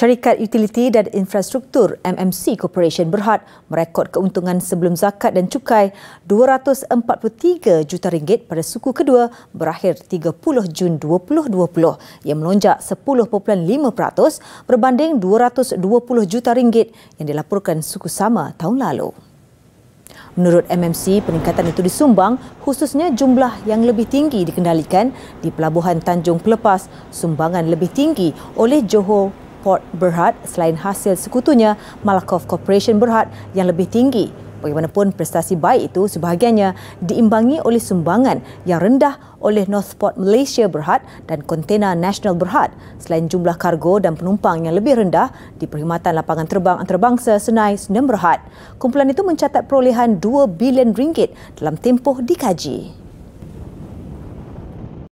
Syarikat Utiliti dan Infrastruktur MMC Corporation Berhad merekod keuntungan sebelum zakat dan cukai 243 juta ringgit pada suku kedua berakhir 30 Jun 2020 yang melonjak 10.5% berbanding 220 juta ringgit yang dilaporkan suku sama tahun lalu. Menurut MMC, peningkatan itu disumbang khususnya jumlah yang lebih tinggi dikendalikan di Pelabuhan Tanjung Pelepas, sumbangan lebih tinggi oleh Johor Port Berhad selain hasil sekutunya Malakoff Corporation Berhad yang lebih tinggi. Bagaimanapun prestasi baik itu sebahagiannya diimbangi oleh sumbangan yang rendah oleh Northport Malaysia Berhad dan Kontena National Berhad selain jumlah kargo dan penumpang yang lebih rendah di Perkhidmatan Lapangan Terbang Antarabangsa Senai Sdn Berhad. Kumpulan itu mencatat perolehan 2 bilion ringgit dalam tempoh dikaji.